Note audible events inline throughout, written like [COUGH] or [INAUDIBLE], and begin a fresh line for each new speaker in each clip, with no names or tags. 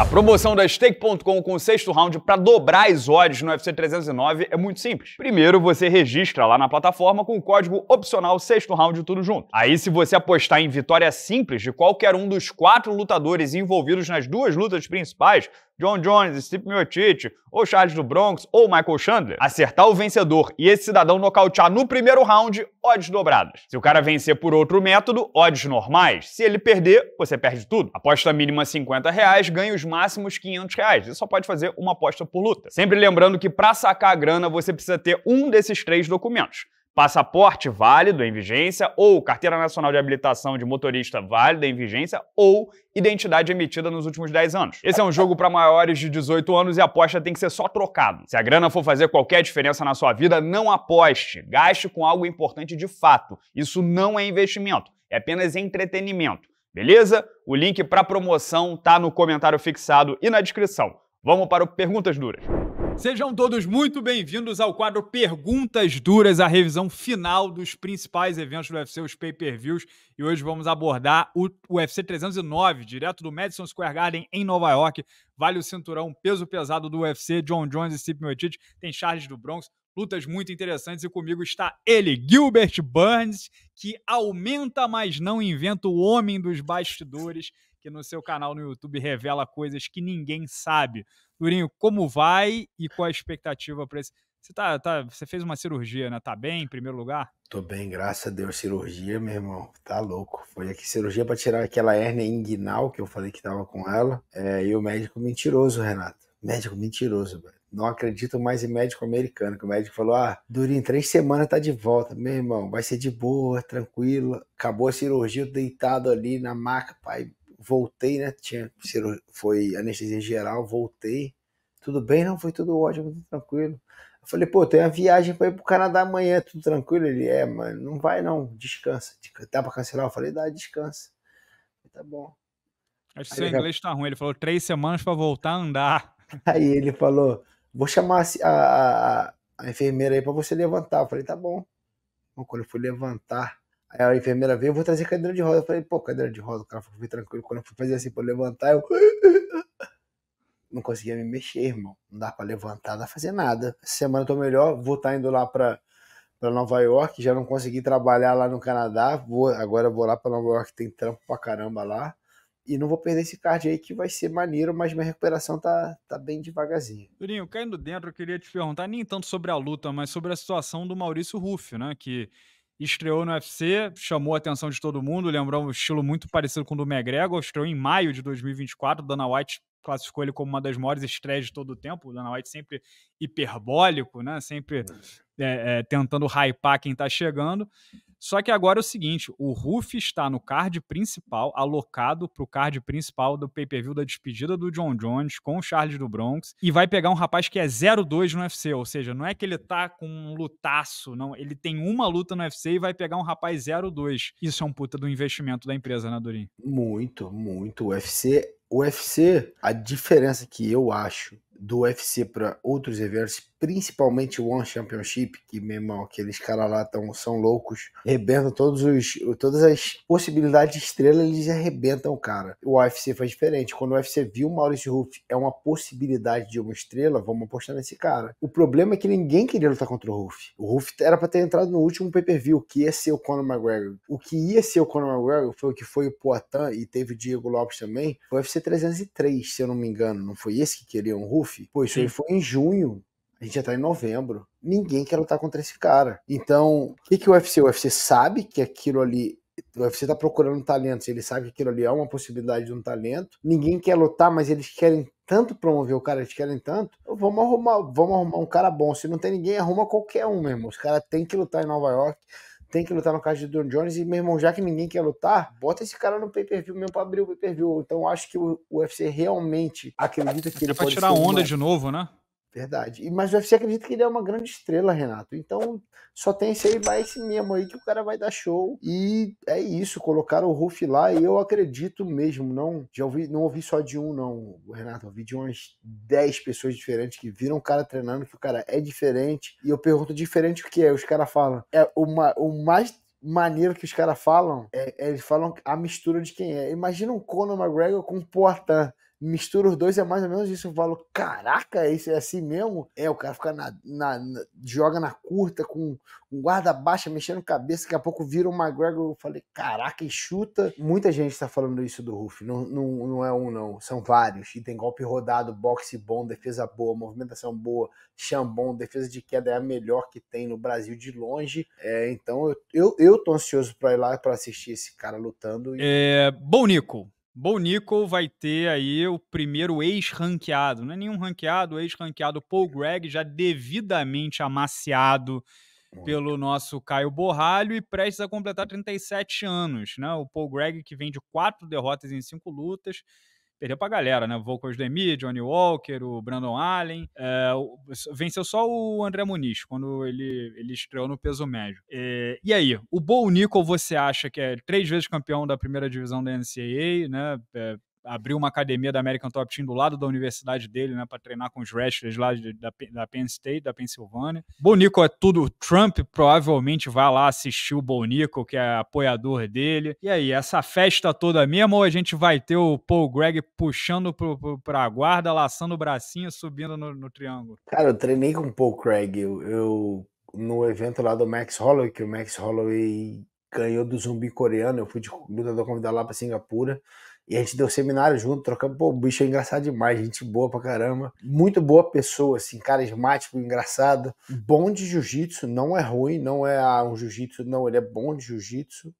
A promoção da Stake.com com o sexto round para dobrar as odds no UFC 309 é muito simples. Primeiro, você registra lá na plataforma com o código opcional sexto round tudo junto. Aí, se você apostar em vitória simples de qualquer um dos quatro lutadores envolvidos nas duas lutas principais, John Jones, Steve Miocic, ou Charles do Bronx, ou Michael Chandler, acertar o vencedor e esse cidadão nocautear no primeiro round, odds dobradas. Se o cara vencer por outro método, odds normais. Se ele perder, você perde tudo. Aposta mínima 50 reais, ganha os máximos 500 reais. Você só pode fazer uma aposta por luta. Sempre lembrando que para sacar a grana, você precisa ter um desses três documentos passaporte válido em vigência ou carteira nacional de habilitação de motorista válida em vigência ou identidade emitida nos últimos 10 anos. Esse é um jogo para maiores de 18 anos e a aposta tem que ser só trocada. Se a grana for fazer qualquer diferença na sua vida, não aposte. Gaste com algo importante de fato. Isso não é investimento, é apenas entretenimento. Beleza? O link para promoção tá no comentário fixado e na descrição. Vamos para o perguntas duras. Sejam todos muito bem-vindos ao quadro Perguntas Duras, a revisão final dos principais eventos do UFC, os pay-per-views. E hoje vamos abordar o UFC 309, direto do Madison Square Garden, em Nova York. Vale o cinturão, peso pesado do UFC, John Jones e Steve Miocic. Tem Charles do Bronx, lutas muito interessantes. E comigo está ele, Gilbert Burns, que aumenta, mas não inventa o homem dos bastidores, que no seu canal no YouTube revela coisas que ninguém sabe Durinho, como vai e qual a expectativa para esse? Você, tá, tá, você fez uma cirurgia, né? Tá bem, em primeiro lugar?
Tô bem, graças a Deus. Cirurgia, meu irmão, tá louco. Foi aqui cirurgia para tirar aquela hérnia inguinal que eu falei que tava com ela. É, e o médico mentiroso, Renato. Médico mentiroso, velho não acredito mais em médico americano, que o médico falou, ah, Durinho, três semanas tá de volta, meu irmão, vai ser de boa, tranquilo, acabou a cirurgia, deitado ali na maca, pai, voltei, né? Tinha, foi anestesia geral, voltei. Tudo bem? Não, foi tudo ótimo, tudo tranquilo. Eu falei, pô, tem uma viagem pra ir pro Canadá amanhã, tudo tranquilo? Ele, é, mano, não vai não, descansa. Dá pra cancelar? Eu falei, dá, descansa. tá bom. Acho que seu inglês
tá ruim. Ele falou três semanas pra voltar a [LAUGHS] andar.
Aí ele falou, vou chamar a, a, a, enfermeira aí pra você levantar. Eu falei, tá bom. bom quando eu fui levantar, Aí a enfermeira veio, eu vou trazer cadeira de roda. Eu falei, pô, cadeira de roda, o cara foi tranquilo. Quando eu fui fazer assim pra levantar, eu. [LAUGHS] Não conseguia me mexer, irmão. Não dá pra levantar, não dá pra fazer nada. Essa semana eu tô melhor, vou estar tá indo lá pra, pra Nova York. Já não consegui trabalhar lá no Canadá. Vou, agora vou lá pra Nova York, tem trampo pra caramba lá. E não vou perder esse card aí que vai ser maneiro, mas minha recuperação tá, tá bem devagarzinho.
Durinho, caindo dentro, eu queria te perguntar nem tanto sobre a luta, mas sobre a situação do Maurício Ruff, né? Que estreou no UFC, chamou a atenção de todo mundo, lembrou um estilo muito parecido com o do McGregor, estreou em maio de 2024, Dana White classificou ele como uma das maiores estreias de todo o tempo. O Dana White sempre hiperbólico, né? Sempre é, é, tentando hypar quem está chegando. Só que agora é o seguinte: o Ruff está no card principal, alocado para o card principal do pay-per-view da despedida do John Jones com o Charles do Bronx e vai pegar um rapaz que é 0-2 no UFC, ou seja, não é que ele tá com um lutaço, não. Ele tem uma luta no UFC e vai pegar um rapaz 0-2. Isso é um puta do investimento da empresa, né, Durin?
Muito, muito. O UFC UFC, a diferença que eu acho do UFC para outros eventos, principalmente o One Championship, que, meu irmão, aqueles caras lá tão, são loucos, arrebentam todos os, todas as possibilidades de estrela, eles arrebentam o cara. O UFC faz diferente. Quando o UFC viu o Maurício Ruff é uma possibilidade de uma estrela, vamos apostar nesse cara. O problema é que ninguém queria lutar contra o Ruff. O Ruff era para ter entrado no último pay-per-view, que ia ser o Conor McGregor. O que ia ser o Conor McGregor foi o que foi o Poitin e teve o Diego Lopes também, o UFC 303, se eu não me engano. Não foi esse que queria o Ruff? Wolff. Pô, isso aí foi em junho. A gente já tá em novembro. Ninguém quer lutar contra esse cara. Então, o que, que o UFC? O UFC sabe que aquilo ali o UFC está procurando um talento, ele sabe que aquilo ali é uma possibilidade de um talento. Ninguém quer lutar, mas eles querem tanto promover o cara, eles querem tanto. Então, vamos arrumar, vamos arrumar um cara bom. Se não tem ninguém, arruma qualquer um mesmo. Os caras têm que lutar em Nova York tem que lutar no caso de Don Jones. E, meu irmão, já que ninguém quer lutar, bota esse cara no pay-per-view mesmo pra abrir o pay-per-view. Então, acho que o UFC realmente acredita que ele é pra tirar tirar onda uma... de novo, né? Verdade. Mas o UFC acredita que ele é uma grande estrela, Renato. Então, só tem esse aí, vai esse mesmo aí que o cara vai dar show. E é isso, colocaram o Ruff lá e eu acredito mesmo, não, já ouvi, não ouvi só de um não, Renato, ouvi de umas 10 pessoas diferentes que viram o cara treinando que o cara é diferente. E eu pergunto diferente o que é, os caras falam, é uma o mais maneiro que os caras falam, é, eles falam a mistura de quem é. Imagina um Conor McGregor com um porta mistura os dois, é mais ou menos isso. Eu falo, caraca, isso é assim mesmo? É, o cara fica na, na, na joga na curta, com, um guarda baixa, mexendo cabeça, daqui a pouco vira o McGregor. Eu falei, caraca, e chuta. Muita gente está falando isso do Ruff, não, não, não é um não, são vários. E tem golpe rodado, boxe bom, defesa boa, movimentação boa, chão bom, defesa de queda é a melhor que tem no Brasil de longe. É, então eu, eu, eu tô ansioso para ir lá para assistir esse cara lutando. E...
É, bom, Nico, Bo Nickel vai ter aí o primeiro ex-ranqueado, não é nenhum ranqueado, ex-ranqueado Paul Gregg, já devidamente amaciado pelo nosso Caio Borralho e prestes a completar 37 anos. Né? O Paul Gregg, que vem de quatro derrotas em cinco lutas, perdeu pra galera, né? Vocals Demi, Johnny Walker, o Brandon Allen. É, venceu só o André Muniz, quando ele, ele estreou no peso médio. É, e aí, o Bo Nicol você acha que é três vezes campeão da primeira divisão da NCAA, né? É, abriu uma academia da American Top Team do lado da universidade dele, né, para treinar com os wrestlers lá de, da, da Penn State, da Pensilvânia. Bonico é tudo Trump, provavelmente vai lá assistir o Bonico, que é apoiador dele. E aí, essa festa toda mesmo, ou a gente vai ter o Paul Greg puxando pro, pro, pra guarda, laçando o bracinho, subindo no, no
triângulo? Cara, eu treinei com o Paul Craig, eu, eu no evento lá do Max Holloway, que o Max Holloway ganhou do zumbi coreano. Eu fui de lutador convidado lá pra Singapura. E a gente deu seminário junto, trocando. Pô, o bicho é engraçado demais, gente boa pra caramba. Muito boa pessoa, assim, carismático, engraçado. Uhum. Bom de jiu-jitsu, não é ruim, não é ah, um jiu-jitsu, não. Ele é bom de jiu-jitsu.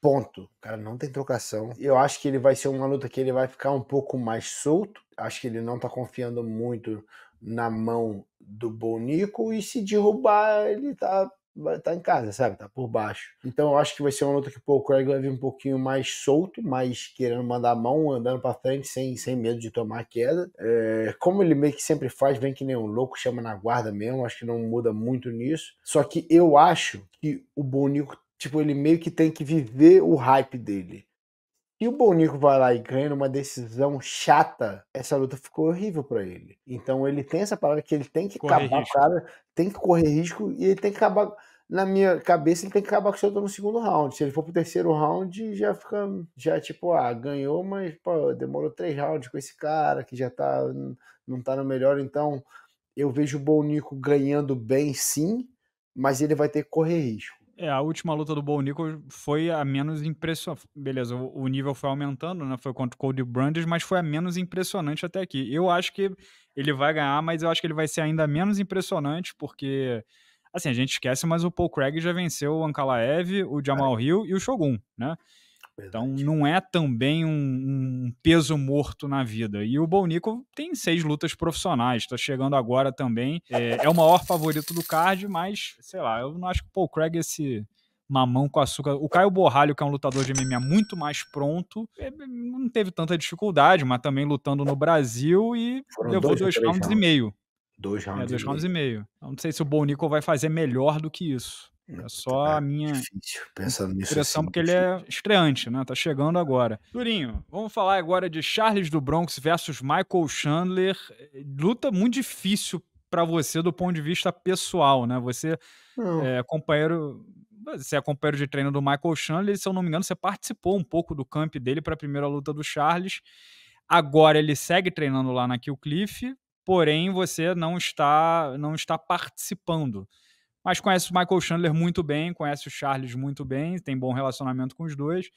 Ponto. Cara, não tem trocação. Eu acho que ele vai ser uma luta que ele vai ficar um pouco mais solto. Acho que ele não tá confiando muito na mão do Bonico. E se derrubar, ele tá tá em casa, sabe? Tá por baixo. Então eu acho que vai ser uma luta que pô, o Craig vai vir um pouquinho mais solto, mais querendo mandar a mão, andando pra frente, sem, sem medo de tomar queda. É, como ele meio que sempre faz, vem que nem um louco, chama na guarda mesmo, acho que não muda muito nisso. Só que eu acho que o Bonico, tipo, ele meio que tem que viver o hype dele. E o Bonico vai lá e ganha uma decisão chata, essa luta ficou horrível para ele. Então ele tem essa palavra que ele tem que correr acabar risco. cara, tem que correr risco e ele tem que acabar. Na minha cabeça, ele tem que acabar com o seu no segundo round. Se ele for pro terceiro round, já fica. Já tipo, ah, ganhou, mas pô, demorou três rounds com esse cara que já tá. Não tá no melhor. Então, eu vejo o Bonico ganhando bem sim, mas ele vai ter que correr risco.
É, a última luta do Bo Nichols foi a menos impressionante. Beleza, o, nível foi aumentando, né? Foi contra o Cody Brandes, mas foi a menos impressionante até aqui. Eu acho que ele vai ganhar, mas eu acho que ele vai ser ainda menos impressionante, porque. Assim, a gente esquece, mas o Paul Craig já venceu o Ankalaev, o é. Jamal Hill e o Shogun, né? Então não é também um, um, peso morto na vida. E o Bonico tem seis lutas profissionais, está chegando agora também. É, é, o maior favorito do card, mas sei lá, eu não acho que o Paul Craig esse mamão com açúcar. O Caio Borralho, que é um lutador de MMA muito mais pronto, é, é, não teve tanta dificuldade, mas também lutando no Brasil e Foram levou dois, é, dois rounds, e meio. Dois rounds, é, dois rounds e meio. Então, não sei se o Bonico vai fazer melhor do que isso. É só é a minha
impressão, assim, porque
ele é estreante, né? Tá chegando agora. Durinho, vamos falar agora de Charles do Bronx versus Michael Chandler. Luta muito difícil para você do ponto de vista pessoal, né? Você é companheiro você é companheiro de treino do Michael Chandler, e, se eu não me engano, você participou um pouco do camp dele para a primeira luta do Charles. Agora ele segue treinando lá na Kill Cliff, porém você não está não está participando mas conhece o Michael Chandler muito bem, conhece o Charles muito bem, tem bom relacionamento com os dois.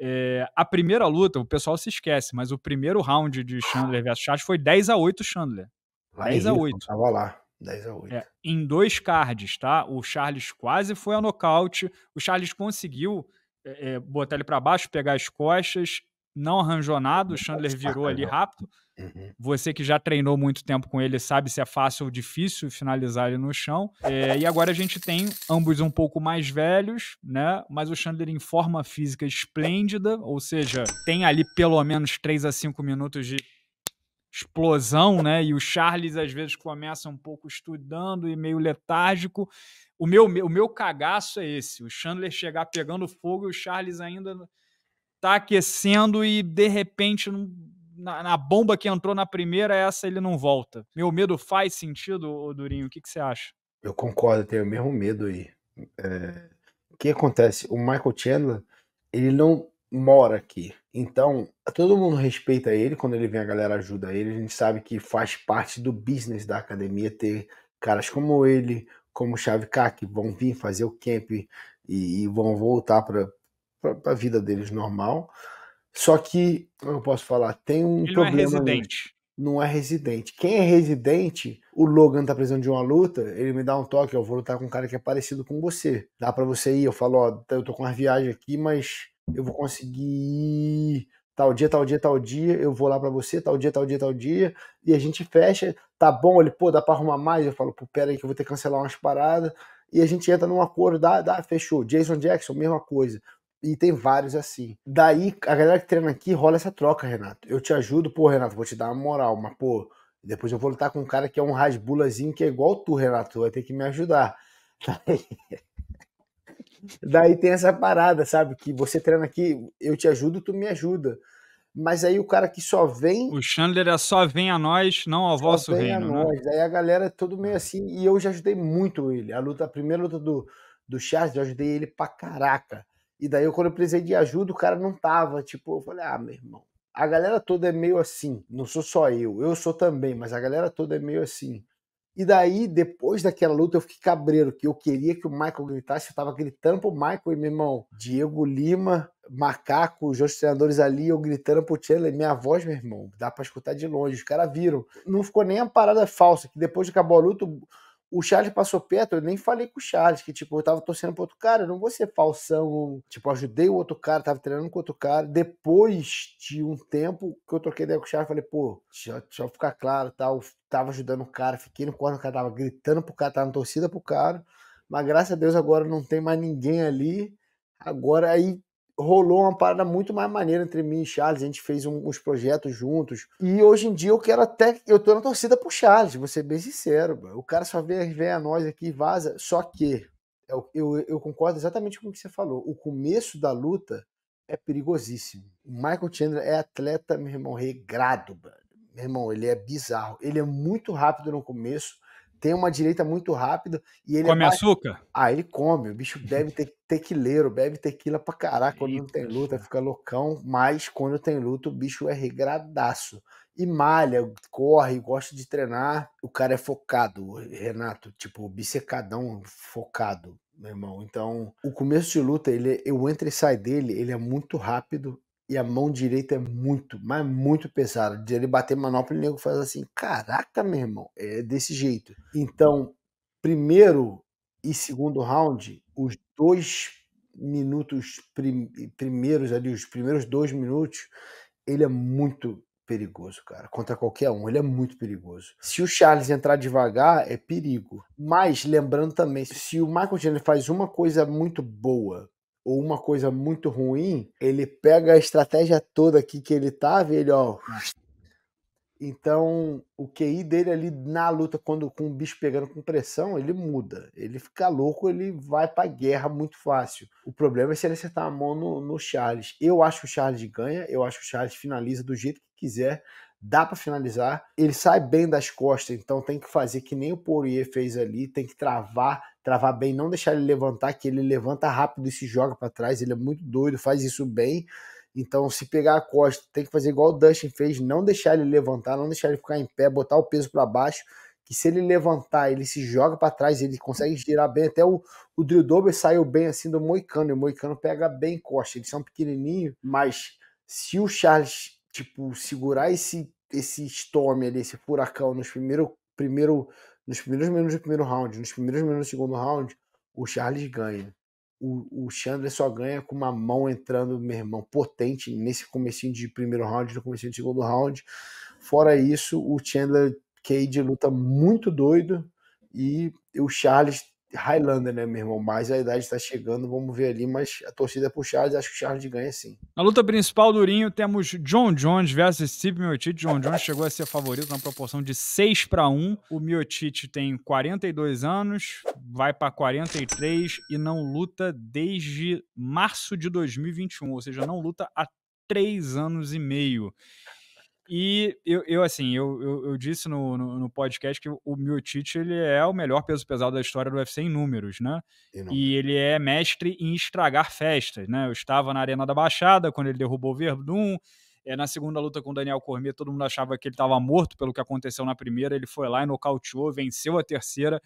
É, a primeira luta, o pessoal se esquece, mas o primeiro round de Chandler versus Charles foi 10 a 8 Chandler.
Lá 10 a 8. Tava lá.
10 a 8. É, em dois cards, tá? O Charles quase foi a nocaute. O Charles conseguiu é, é botar ele para baixo, pegar as costas não arranjou nada, o Chandler virou ali rápido. Uhum. Você que já treinou muito tempo com ele sabe se é fácil ou difícil finalizar ele no chão. É, e agora a gente tem ambos um pouco mais velhos, né? Mas o Chandler em forma física esplêndida, ou seja, tem ali pelo menos 3 a 5 minutos de explosão, né? E o Charles às vezes começa um pouco estudando e meio letárgico. O meu, o meu cagaço é esse: o Chandler chegar pegando fogo e o Charles ainda tá aquecendo e de repente na, na, bomba que entrou na primeira, essa ele não volta. Meu medo faz sentido, Durinho? O que, que você acha?
Eu concordo, tenho o mesmo medo aí. É... O que acontece? O Michael Chandler, ele não mora aqui. Então, todo mundo respeita ele, quando ele vem a galera ajuda ele, a gente sabe que faz parte do business da academia ter caras como ele, como o Xavi K, que vão vir fazer o camp e, e vão voltar para para a vida deles normal. Só que, eu posso falar, tem um Ele problema. Não é residente. Não. não é residente. Quem é residente, o Logan tá precisando de uma luta, ele me dá um toque, eu vou lutar com um cara que é parecido com você. Dá para você ir, eu falo, ó, eu tô com uma viagem aqui, mas eu vou conseguir ir tal dia, tal dia, tal dia, eu vou lá para você, tal dia, tal dia, tal dia, e a gente fecha, tá bom, ele, pô, dá pra arrumar mais, eu falo, pô, pera aí que eu vou ter que cancelar umas paradas, e a gente entra num acordo, dá, dá, fechou, Jason Jackson, mesma coisa, e tem vários assim. Daí, a galera que treina aqui rola essa troca, Renato. Eu te ajudo, pô, Renato, vou te dar uma moral, mas, pô, depois eu vou lutar com um cara que é um rasbulazinho que é igual tu, Renato. Vai ter que me ajudar. Daí... [LAUGHS] Daí tem essa parada, sabe? Que você treina aqui, eu te ajudo, tu me ajuda. Mas aí o cara que só vem.
O Chandler é só vem a nós, não ao vosso vem reino. A né? nós. Né?
Daí a galera é todo meio é. assim. E eu já ajudei muito ele. A luta, a primeira luta do, do Charles, eu ajudei ele pra caraca. E daí, eu, quando eu precisei de ajuda, o cara não tava. Tipo, eu falei, ah, meu irmão, a galera toda é meio assim. Não sou só eu, eu sou também, mas a galera toda é meio assim. E daí, depois daquela luta, eu fiquei cabreiro, que eu queria que o Michael gritasse, eu tava gritando pro Michael e meu irmão, Diego Lima, Macaco, os outros treinadores ali, eu gritando pro Chandler, minha voz, meu irmão, dá pra escutar de longe, os caras viram. Não ficou nem a parada falsa, que depois que acabou a luta, o Charles passou perto, eu nem falei com o Charles, que tipo, eu tava torcendo pro outro cara, eu não vou ser falsão. Tipo, ajudei o outro cara, tava treinando com outro cara. Depois de um tempo que eu troquei ideia com o Charles, falei, pô, deixa, deixa eu ficar claro, tal. Tava ajudando o cara, fiquei no corno, o cara tava gritando pro cara, tava na torcida pro cara. Mas graças a Deus agora não tem mais ninguém ali. Agora aí rolou uma parada muito mais maneira entre mim e Charles. A gente fez um, uns projetos juntos. E hoje em dia eu quero até. Eu tô na torcida pro Charles, vou ser bem sincero. Bro. O cara só vem, vem a nós aqui e vaza. Só que eu, eu, eu, concordo exatamente com o que você falou. O começo da luta é perigosíssimo. O Michael Chandler é atleta, meu irmão, regrado, bro. Meu irmão, ele é bizarro. Ele é muito rápido no começo tem uma direita muito rápido e ele. É come açúcar? Ah, ele come. O bicho deve ter tequileiro, bebe tequila pra caraca. Quando Eita, não tem luta, fica loucão. Mas quando tem luta, o bicho é regradaço. E malha, corre, gosta de treinar. O cara é focado, Renato, tipo, bissecadão focado meu irmão. Então, o começo de luta, ele, o entra e sai dele, ele é muito rápido, e a mão direita é muito, mas muito pesada. De ele bater manopla, o nego faz assim: caraca, meu irmão, é desse jeito. Então, primeiro e segundo round, os dois minutos prim primeiros ali, os primeiros dois minutos, ele é muito perigoso, cara. Contra qualquer um, ele é muito perigoso. Se o Charles entrar devagar, é perigo. Mas lembrando também, se o Michael Jenner faz uma coisa muito boa ou uma coisa muito ruim, ele pega a estratégia toda aqui que ele tava tá, e ele, ó. Então, o QI dele ali na luta, quando com o bicho pegando com pressão, ele muda. Ele fica louco, ele vai pra guerra muito fácil. O problema é se ele acertar a mão no, no Charles. Eu acho que o Charles ganha, eu acho que o Charles finaliza do jeito que quiser dá para finalizar. Ele sai bem das costas, então tem que fazer que nem o Poirier fez ali, tem que travar, travar bem, não deixar ele levantar, que ele levanta rápido e se joga para trás, ele é muito doido, faz isso bem. Então, se pegar a costa, tem que fazer igual o Dustin fez, não deixar ele levantar, não deixar ele ficar em pé, botar o peso para baixo, que se ele levantar, ele se joga para trás, ele consegue girar bem, até o, o drill dober saiu bem assim do Moicano, e o Moicano pega bem costa, eles são pequenininhos, mas se o Charles, tipo, segurar esse esse storm ali, esse furacão nos primeiros primeiro, primeiro nos primeiros minutos do primeiro round, nos primeiros minutos do segundo round, o Charles ganha. O, o Chandler só ganha com uma mão entrando, meu irmão, potente nesse comecinho de primeiro round, no comecinho do segundo round. Fora isso, o Chandler Cage luta muito doido e o Charles Highlander, né, meu irmão? Mas a idade está chegando, vamos ver ali, mas a torcida é pro Charles, acho que o Charles ganha sim.
Na luta principal, Durinho, temos John Jones versus Steve Miocic. John Jones chegou a ser favorito na proporção de 6 para 1. O Miocic tem 42 anos, vai para 43 e não luta desde março de 2021, ou seja, não luta há 3 anos e meio. E eu, eu assim, eu, eu, eu disse no, no, no, podcast que o Miocic, ele é o melhor peso pesado da história do UFC em números, né? E ele é mestre em estragar festas, né? Eu estava na Arena da Baixada quando ele derrubou o Verdun, é, na segunda luta com o Daniel Cormier, todo mundo achava que ele estava morto pelo que aconteceu na primeira, ele foi lá e nocauteou, venceu a terceira,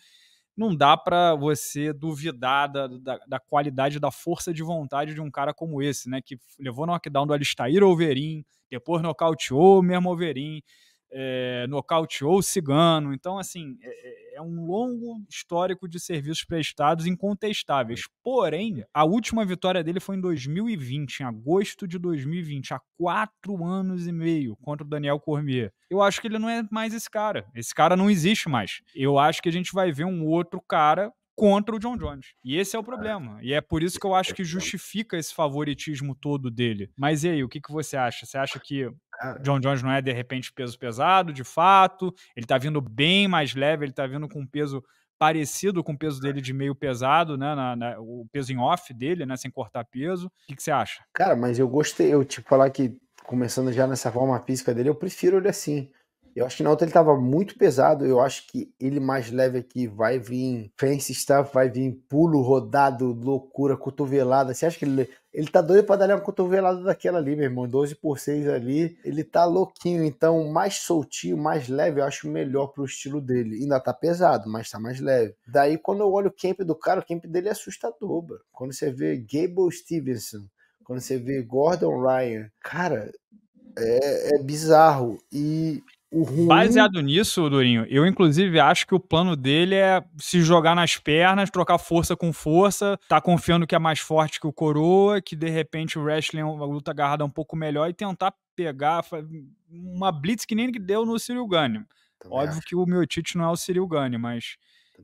não dá para você duvidar da, da, da, qualidade, da força de vontade de um cara como esse, né? Que levou no knockdown do Alistair Overin, depois nocauteou mesmo Overin, é, eh, nocauteou o Cigano. Então, assim, é, é, é, um longo histórico de serviços prestados incontestáveis. Porém, a última vitória dele foi em 2020, em agosto de 2020, há quatro anos e meio, contra o Daniel Cormier. Eu acho que ele não é mais esse cara. Esse cara não existe mais. Eu acho que a gente vai ver um outro cara contra o John Jones. E esse é o é. problema. E é por isso que eu acho que justifica esse favoritismo todo dele. Mas e aí, o que, que você acha? Você acha que John Jones não é, de repente, peso pesado, de fato? Ele tá vindo bem mais leve, ele tá vindo com um peso parecido com o peso dele de meio pesado, né? Na, na, o peso em off dele, né? Sem cortar peso. O que, que você acha?
Cara, mas eu gostei, eu tipo falar que, começando já nessa forma física dele, eu prefiro ele assim. Eu acho que na outra ele estava muito pesado. Eu acho que ele mais leve aqui vai vir fence stuff, tá? vai vir pulo, rodado, loucura, cotovelada. Você acha que ele, ele tá doido para dar uma cotovelada daquela ali, meu irmão? 12 por 6 ali. Ele tá louquinho. Então, mais soltinho, mais leve, eu acho melhor pro estilo dele. Ainda tá pesado, mas tá mais leve. Daí, quando eu olho o camp do cara, o camp dele é assustador, bro. Quando você vê Gable Stevenson, quando você vê Gordon Ryan, cara, é, é bizarro. E Baseado
nisso, Durinho, eu inclusive acho que o plano dele é se jogar nas pernas, trocar força com força, tá confiando que é mais forte que o Coroa, que de repente o wrestling, a luta agarrada é um pouco melhor e tentar pegar uma blitz que nem que deu no Cyril Gane. Óbvio acho. que o Tite não é o Cyril Gane, mas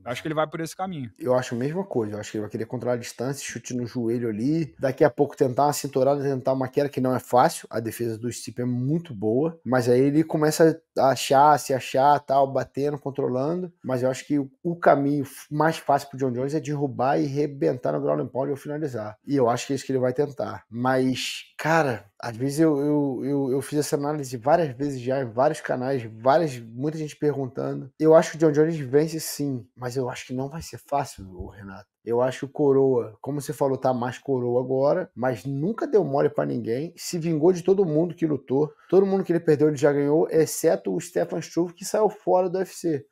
Acho que ele vai por esse caminho. Eu acho a mesma coisa. Eu acho que ele vai querer controlar a distância, chute no joelho ali. Daqui a pouco tentar uma cinturada, tentar uma queda, que não é fácil. A defesa do Stipe é muito boa. Mas aí ele começa a achar, se achar, tal, batendo, controlando. Mas eu acho que o caminho mais fácil pro John Jones é derrubar e rebentar no ground and pound finalizar. E eu acho que é isso que ele vai tentar. Mas, cara, às vezes eu, eu, eu, eu, fiz essa análise várias vezes já, em vários canais, várias, muita gente perguntando. Eu acho que o John Jones vence sim, mas eu acho que não vai ser fácil, Renato. Eu acho que o Coroa, como você falou, tá mais coroa agora, mas nunca deu mole para ninguém. Se vingou de todo mundo que lutou. Todo mundo que ele perdeu, ele já ganhou, exceto o Stefan Struve, que saiu fora do UFC.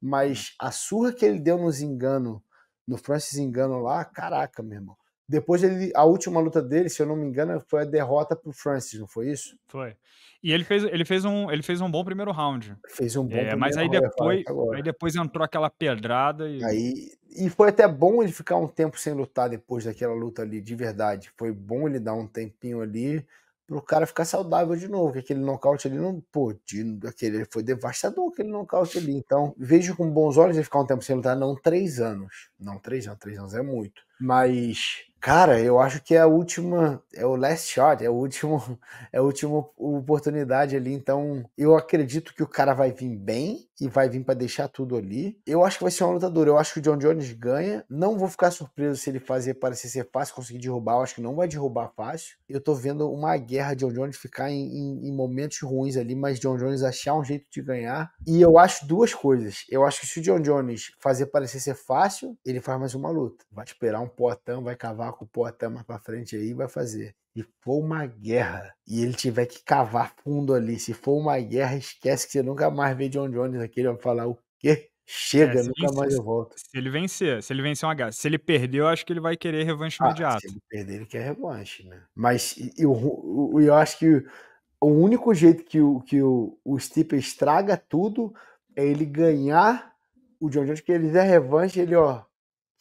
Mas a surra que ele deu no engano no Francis engano lá, caraca, meu irmão. Depois ele, a última luta dele, se eu não me engano, foi a derrota pro Francis, não foi isso?
Foi. E ele fez, ele fez, um, ele fez um bom primeiro round.
Fez um bom é, primeiro mas aí depois, aí
depois entrou aquela pedrada e aí
e foi até bom ele ficar um tempo sem lutar depois daquela luta ali, de verdade. Foi bom ele dar um tempinho ali pro cara ficar saudável de novo, que aquele nocaute ali não, pô, de, aquele foi devastador aquele nocaute ali. Então, vejo com bons olhos ele ficar um tempo sem lutar, não três anos. Não, três anos, três anos é muito. Mas Cara, eu acho que é a última, é o last shot, é o último, [LAUGHS] é a última oportunidade ali. Então, eu acredito que o cara vai vir bem e vai vir para deixar tudo ali. Eu acho que vai ser uma lutadora. Eu acho que o John Jones ganha. Não vou ficar surpreso se ele fazer parecer ser fácil, conseguir derrubar. Eu acho que não vai derrubar fácil. Eu tô vendo uma guerra de John Jones ficar em, em, em momentos ruins ali, mas John Jones achar um jeito de ganhar. E eu acho duas coisas. Eu acho que se o John Jones fazer parecer ser fácil, ele faz mais uma luta. Vai esperar um potão, vai cavar Marco até mais para frente aí vai fazer. E for uma guerra e ele tiver que cavar fundo ali, se for uma guerra, esquece que você nunca mais vê John Jones aqui, ele vai falar o quê? Chega, é, nunca mais eu volto.
Se ele vencer, se ele vencer uma guerra. Se ele perder, eu acho que ele vai querer
revanche ah, imediato. Se ele perder, ele quer revanche, né? Mas eu, eu, eu acho que o único jeito que o, que o, o Stipe estraga tudo é ele ganhar o John Jones, que ele der revanche, ele, ó,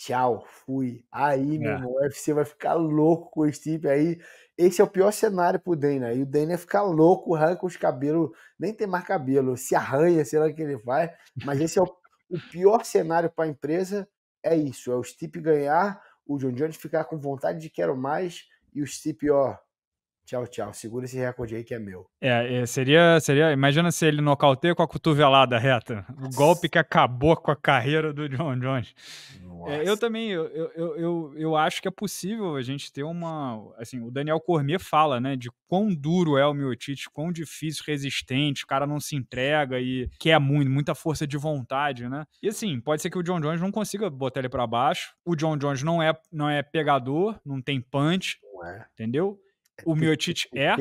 Tchau, fui. Aí, é. meu irmão, o UFC vai ficar louco com o Stipe. Aí, esse é o pior cenário pro Dana. E o Dana fica louco, arranca os cabelos, nem tem mais cabelo, se arranha, sei lá o que ele vai. Mas esse é o, o pior cenário para a empresa. É isso, é o Stipe ganhar, o John Jones ficar com vontade de quero mais e o Stipe, ó, Tchau, tchau. Segura esse recorde aí que é meu.
É, é, seria. seria imagina se ele nocauteia com a cotovelada reta. O golpe que acabou com a carreira do John Jones. É, eu também, eu, eu, eu, eu, acho que é possível a gente ter uma. Assim, o Daniel Cormier fala, né, de quão duro é o Miotite, quão difícil, resistente, o cara não se entrega e quer muito, muita força de vontade, né? E assim, pode ser que o John Jones não consiga botar ele para baixo. O John Jones não é, não é pegador, não tem punch, não é. entendeu? O Miotic é.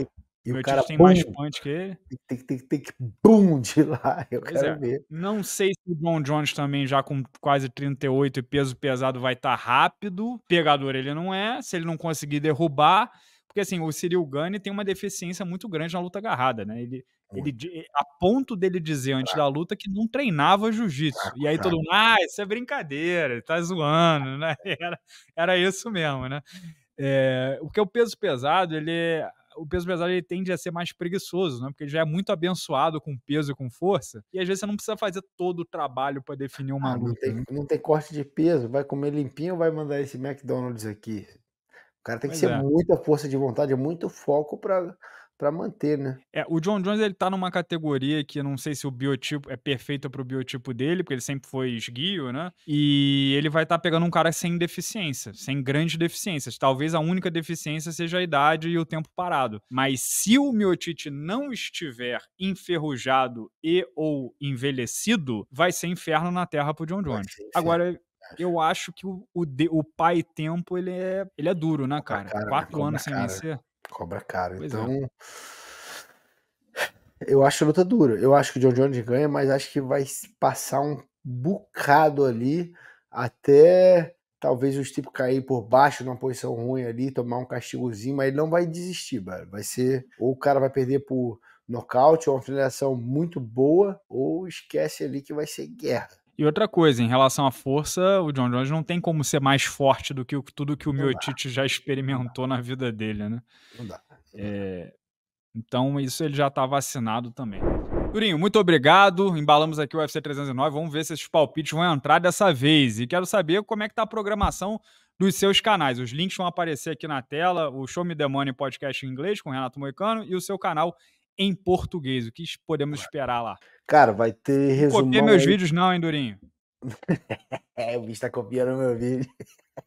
E o cara tem boom, mais
punch que ele. Tem, tem, tem, tem que boom de [LAUGHS] lá, eu pois é. quero é. ver.
Não sei se o John Jones também, já com quase 38 e peso pesado, vai estar tá rápido. Pegador ele não é, se ele não conseguir derrubar. Porque assim, o Cyril Gane tem uma deficiência muito grande na luta agarrada, né? Ele, ele a ponto dele dizer antes claro. da luta que não treinava jiu-jitsu. Claro, e aí claro. todo mundo, ah, isso é brincadeira, tá zoando, [LAUGHS] né? Era, era isso mesmo, né? É, o que é o peso pesado, ele o peso pesado ele tende a ser mais preguiçoso, né? Porque ele já é muito abençoado com peso e com força. E às vezes você não precisa fazer todo o trabalho
para definir uma ah, luta. Não tem, né? não tem corte de peso, vai comer limpinho ou vai mandar esse McDonald's aqui? O cara tem que ser é. muita força de vontade, muito foco para para manter, né?
É, o John Jones ele tá numa categoria que não sei se o biotipo é perfeito para o biotipo dele, porque ele sempre foi esguio, né? E ele vai estar tá pegando um cara sem deficiência, sem grandes deficiências. Talvez a única deficiência seja a idade e o tempo parado. Mas se o Miotite não estiver enferrujado e ou envelhecido, vai ser inferno na terra pro John Jones. Agora eu acho que o, o, de, o pai tempo ele é, ele é duro, né, cara? cara Quatro anos sem vencer. Cobra caro. Pois é. então.
É. Eu acho a luta dura. Eu acho que o John Jones ganha, mas acho que vai passar um bocado ali até talvez o tipos cair por baixo numa posição ruim ali, tomar um castigozinho, mas ele não vai desistir, mano. Vai ser ou o cara vai perder por nocaute ou uma finalização muito boa, ou esquece ali que vai ser guerra.
E outra coisa, em relação à força, o John Jones não tem como ser mais forte do que tudo que o Miotic já experimentou na vida dele, né? Não dá. Não é... Então, isso ele já está vacinado também. Durinho, muito obrigado. Embalamos aqui o UFC 309. Vamos ver se esses palpites vão entrar dessa vez. E quero saber como é que tá a programação dos seus canais. Os links vão aparecer aqui na tela. O Show Me The Money podcast em inglês com Renato Moicano e o seu canal em português. O que podemos esperar lá?
Cara, vai ter resumão. Copia meus aí. vídeos, não, hein, Durinho? [LAUGHS] é, o bicho tá copiando meu vídeo. [LAUGHS]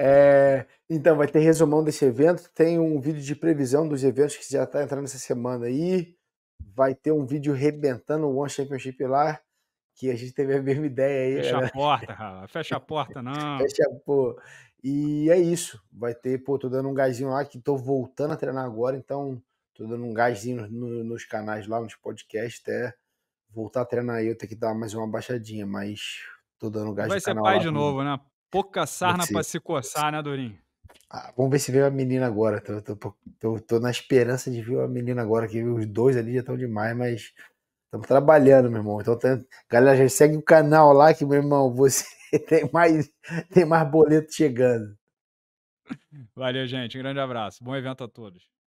É, então, vai ter resumão desse evento. Tem um vídeo de previsão dos eventos que já tá entrando essa semana aí. Vai ter um vídeo rebentando o One Championship lá que a gente teve a mesma ideia aí. Fecha a
porta, cara. Fecha a porta, não. [LAUGHS] Fecha,
pô. E é isso. Vai ter, pô, tô dando um gásinho lá que tô voltando a treinar agora, então tô dando um gásinho no, nos canais lá, nos podcasts, até voltar a treinar eu Tenho que dar mais uma baixadinha, mas tô dando um gás Vai ser pai lá, de novo,
né? Pouca sarna pra se coçar, né, Dorinho?
Ah, vamos ver se veio a menina agora. Tô, tô, tô, tô, na esperança de ver a menina agora, que os dois ali já estão demais, mas estamos trabalhando, meu irmão. Então, tá... galera, já segue o canal lá que, meu irmão, você [LAUGHS] tem, mais, tem mais boleto chegando.
Valeu, gente. Um grande abraço. Bom evento a todos.